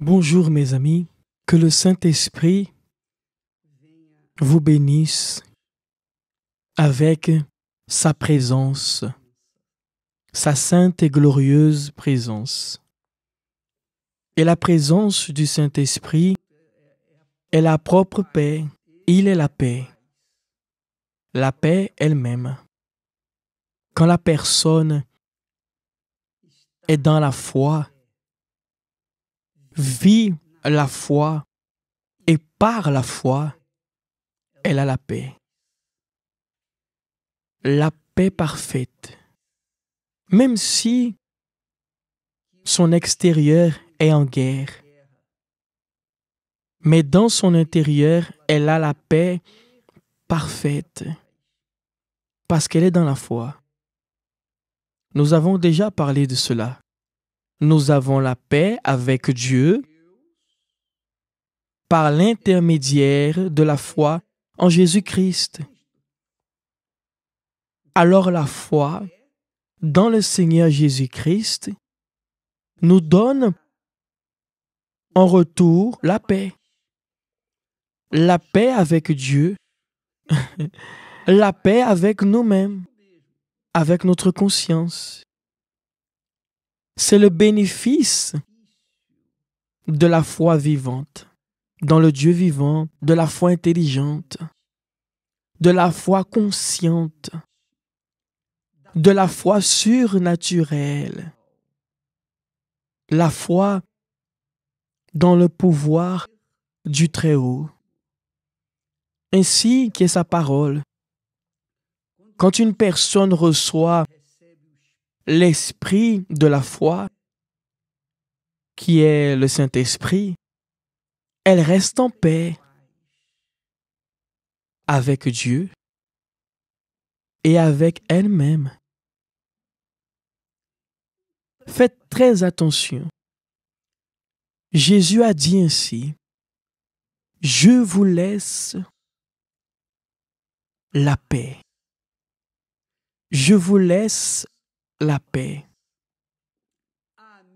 Bonjour mes amis, que le Saint-Esprit vous bénisse avec sa présence, sa sainte et glorieuse présence. Et la présence du Saint-Esprit est la propre paix, il est la paix, la paix elle-même. Quand la personne est dans la foi, vit la foi et par la foi, elle a la paix. La paix parfaite. Même si son extérieur est en guerre, mais dans son intérieur, elle a la paix parfaite parce qu'elle est dans la foi. Nous avons déjà parlé de cela nous avons la paix avec Dieu par l'intermédiaire de la foi en Jésus-Christ. Alors la foi dans le Seigneur Jésus-Christ nous donne en retour la paix. La paix avec Dieu, la paix avec nous-mêmes, avec notre conscience. C'est le bénéfice de la foi vivante, dans le Dieu vivant, de la foi intelligente, de la foi consciente, de la foi surnaturelle, la foi dans le pouvoir du Très-Haut. Ainsi qu'est sa parole. Quand une personne reçoit l'esprit de la foi, qui est le Saint-Esprit, elle reste en paix avec Dieu et avec elle-même. Faites très attention. Jésus a dit ainsi, Je vous laisse la paix. Je vous laisse la paix.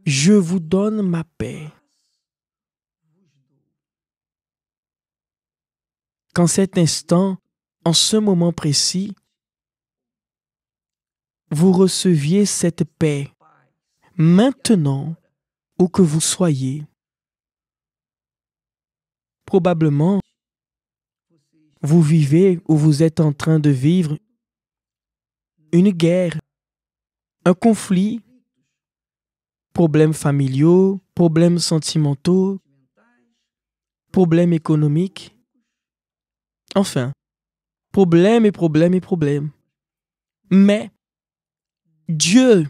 Je vous donne ma paix. Qu'en cet instant, en ce moment précis, vous receviez cette paix, maintenant, où que vous soyez. Probablement, vous vivez ou vous êtes en train de vivre une guerre un conflit, problèmes familiaux, problèmes sentimentaux, problèmes économiques. Enfin, problèmes et problèmes et problèmes. Mais Dieu,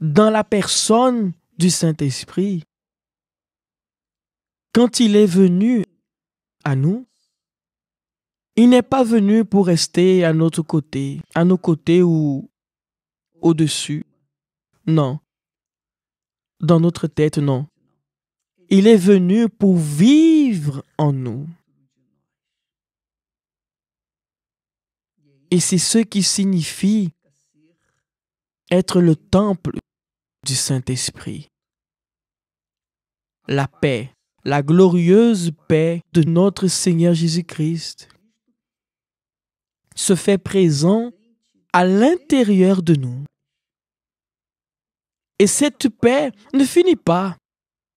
dans la personne du Saint-Esprit, quand il est venu à nous, il n'est pas venu pour rester à notre côté, à nos côtés ou au-dessus. Non. Dans notre tête, non. Il est venu pour vivre en nous. Et c'est ce qui signifie être le temple du Saint-Esprit. La paix, la glorieuse paix de notre Seigneur Jésus-Christ se fait présent à l'intérieur de nous. Et cette paix ne finit pas.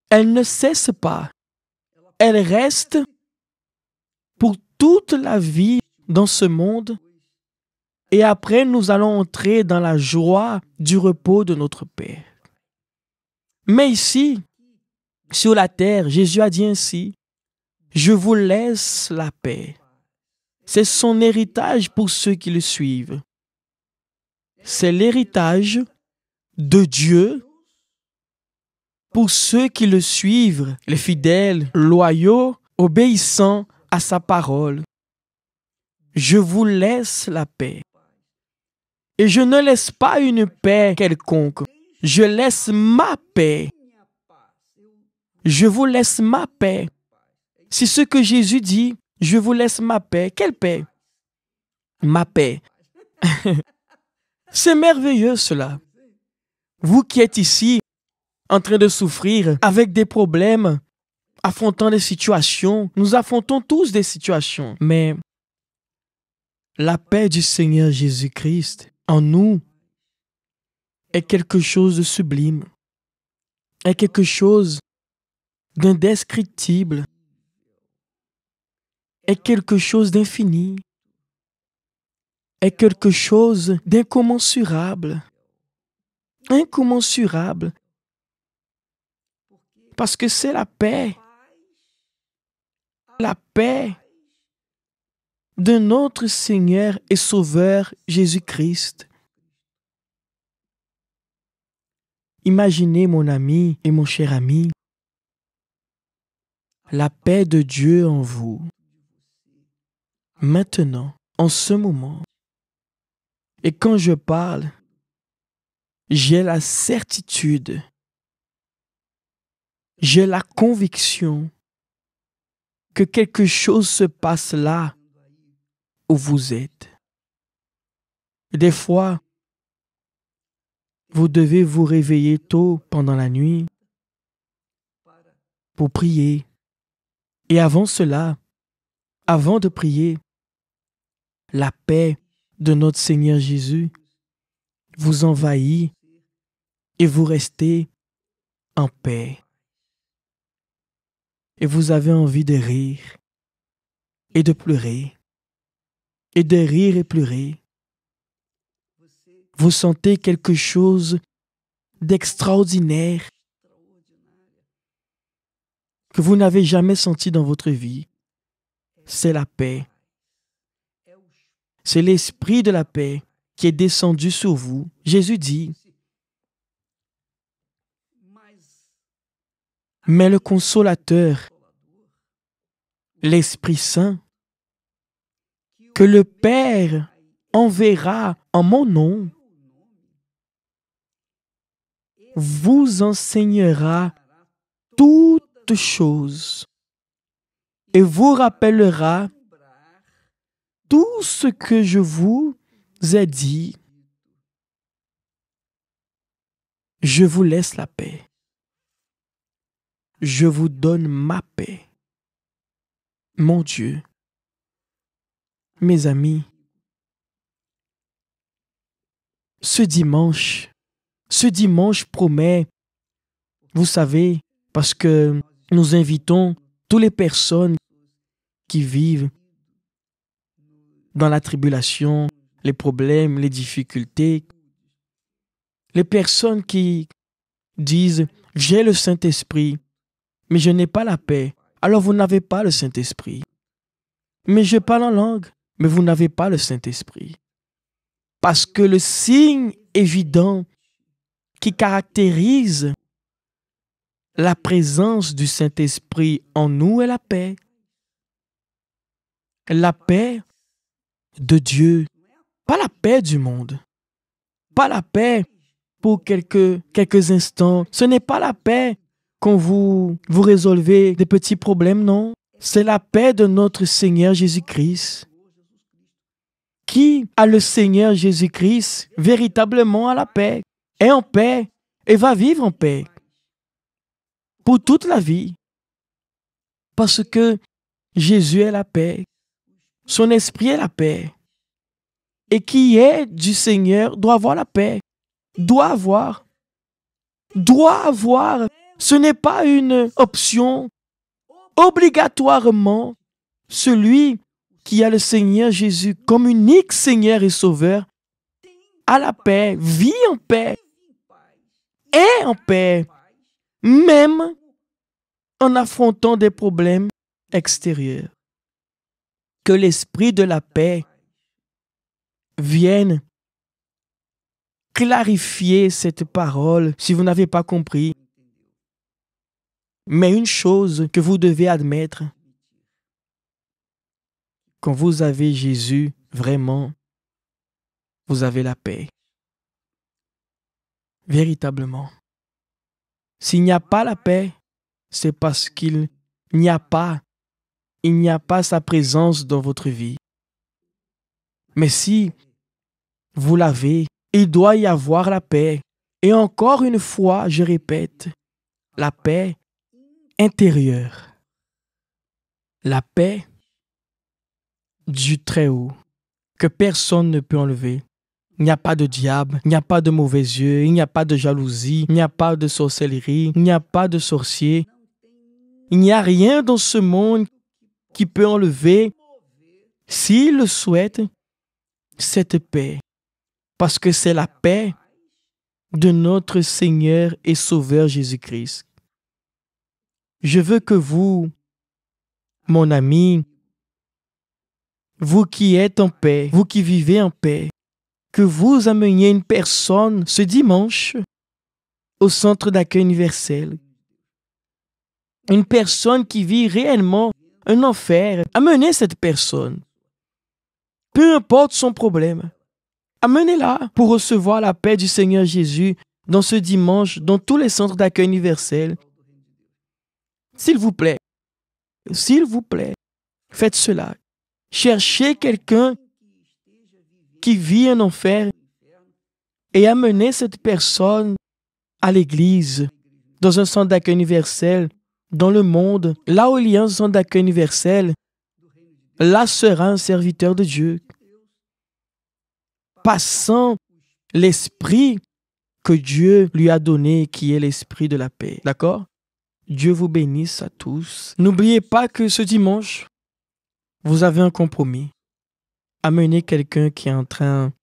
Elle ne cesse pas. Elle reste pour toute la vie dans ce monde. Et après, nous allons entrer dans la joie du repos de notre Père. Mais ici, sur la terre, Jésus a dit ainsi, Je vous laisse la paix. C'est son héritage pour ceux qui le suivent. C'est l'héritage de Dieu pour ceux qui le suivent, les fidèles, loyaux, obéissants à sa parole. Je vous laisse la paix. Et je ne laisse pas une paix quelconque. Je laisse ma paix. Je vous laisse ma paix. C'est ce que Jésus dit. Je vous laisse ma paix. Quelle paix Ma paix. C'est merveilleux cela. Vous qui êtes ici en train de souffrir avec des problèmes, affrontant des situations, nous affrontons tous des situations. Mais la paix du Seigneur Jésus-Christ en nous est quelque chose de sublime, est quelque chose d'indescriptible, est quelque chose d'infini, est quelque chose d'incommensurable incommensurable. Parce que c'est la paix. La paix de notre Seigneur et Sauveur Jésus-Christ. Imaginez mon ami et mon cher ami, la paix de Dieu en vous, maintenant, en ce moment. Et quand je parle, j'ai la certitude, j'ai la conviction que quelque chose se passe là où vous êtes. Des fois, vous devez vous réveiller tôt pendant la nuit pour prier. Et avant cela, avant de prier, la paix de notre Seigneur Jésus vous envahit et vous restez en paix. Et vous avez envie de rire et de pleurer, et de rire et pleurer. Vous sentez quelque chose d'extraordinaire que vous n'avez jamais senti dans votre vie. C'est la paix. C'est l'esprit de la paix qui est descendu sur vous. Jésus dit, mais le consolateur, l'Esprit Saint, que le Père enverra en mon nom, vous enseignera toutes choses et vous rappellera tout ce que je vous ai dit. Je vous laisse la paix je vous donne ma paix. Mon Dieu, mes amis, ce dimanche, ce dimanche promet, vous savez, parce que nous invitons toutes les personnes qui vivent dans la tribulation, les problèmes, les difficultés, les personnes qui disent, j'ai le Saint-Esprit, mais je n'ai pas la paix, alors vous n'avez pas le Saint-Esprit. Mais je parle en langue, mais vous n'avez pas le Saint-Esprit. Parce que le signe évident qui caractérise la présence du Saint-Esprit en nous est la paix. La paix de Dieu, pas la paix du monde, pas la paix pour quelques, quelques instants. Ce n'est pas la paix quand vous, vous résolvez des petits problèmes, non C'est la paix de notre Seigneur Jésus-Christ. Qui a le Seigneur Jésus-Christ véritablement à la paix, est en paix et va vivre en paix pour toute la vie. Parce que Jésus est la paix, son esprit est la paix. Et qui est du Seigneur doit avoir la paix, doit avoir, doit avoir ce n'est pas une option. Obligatoirement, celui qui a le Seigneur Jésus comme unique Seigneur et Sauveur à la paix, vit en paix, est en paix, même en affrontant des problèmes extérieurs. Que l'esprit de la paix vienne clarifier cette parole si vous n'avez pas compris. Mais une chose que vous devez admettre, quand vous avez Jésus vraiment, vous avez la paix. Véritablement. S'il n'y a pas la paix, c'est parce qu'il n'y a pas, il n'y a pas sa présence dans votre vie. Mais si vous l'avez, il doit y avoir la paix. Et encore une fois, je répète, la paix intérieure, la paix du Très-Haut que personne ne peut enlever. Il n'y a pas de diable, il n'y a pas de mauvais yeux, il n'y a pas de jalousie, il n'y a pas de sorcellerie, il n'y a pas de sorcier. Il n'y a rien dans ce monde qui peut enlever, s'il le souhaite, cette paix. Parce que c'est la paix de notre Seigneur et Sauveur Jésus-Christ. Je veux que vous, mon ami, vous qui êtes en paix, vous qui vivez en paix, que vous ameniez une personne ce dimanche au centre d'accueil universel. Une personne qui vit réellement un enfer, amenez cette personne. Peu importe son problème, amenez-la pour recevoir la paix du Seigneur Jésus dans ce dimanche dans tous les centres d'accueil universel s'il vous plaît, s'il vous plaît, faites cela. Cherchez quelqu'un qui vit en enfer et amenez cette personne à l'église, dans un centre d'accueil universel, dans le monde, là où il y a un centre d'accueil universel, là sera un serviteur de Dieu. Passant l'esprit que Dieu lui a donné, qui est l'esprit de la paix. D'accord Dieu vous bénisse à tous. N'oubliez pas que ce dimanche, vous avez un compromis. Amener quelqu'un qui est en train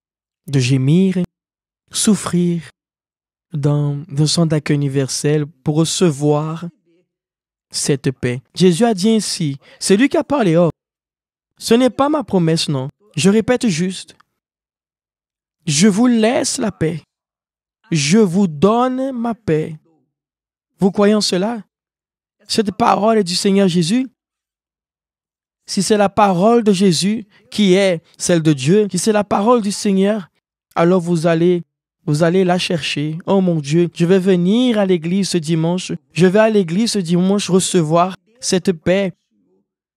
de gémir, souffrir dans un centre d'accueil universel pour recevoir cette paix. Jésus a dit ainsi, c'est lui qui a parlé. Oh, ce n'est pas ma promesse, non. Je répète juste. Je vous laisse la paix. Je vous donne ma paix. Vous croyez en cela cette parole est du Seigneur Jésus. Si c'est la parole de Jésus qui est celle de Dieu, si c'est la parole du Seigneur, alors vous allez vous allez la chercher. Oh mon Dieu, je vais venir à l'église ce dimanche. Je vais à l'église ce dimanche recevoir cette paix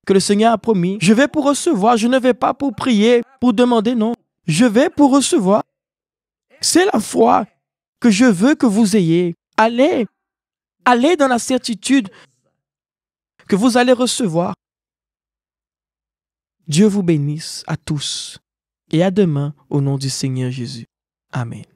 que le Seigneur a promis. Je vais pour recevoir. Je ne vais pas pour prier, pour demander, non. Je vais pour recevoir. C'est la foi que je veux que vous ayez. Allez, allez dans la certitude que vous allez recevoir. Dieu vous bénisse à tous et à demain au nom du Seigneur Jésus. Amen.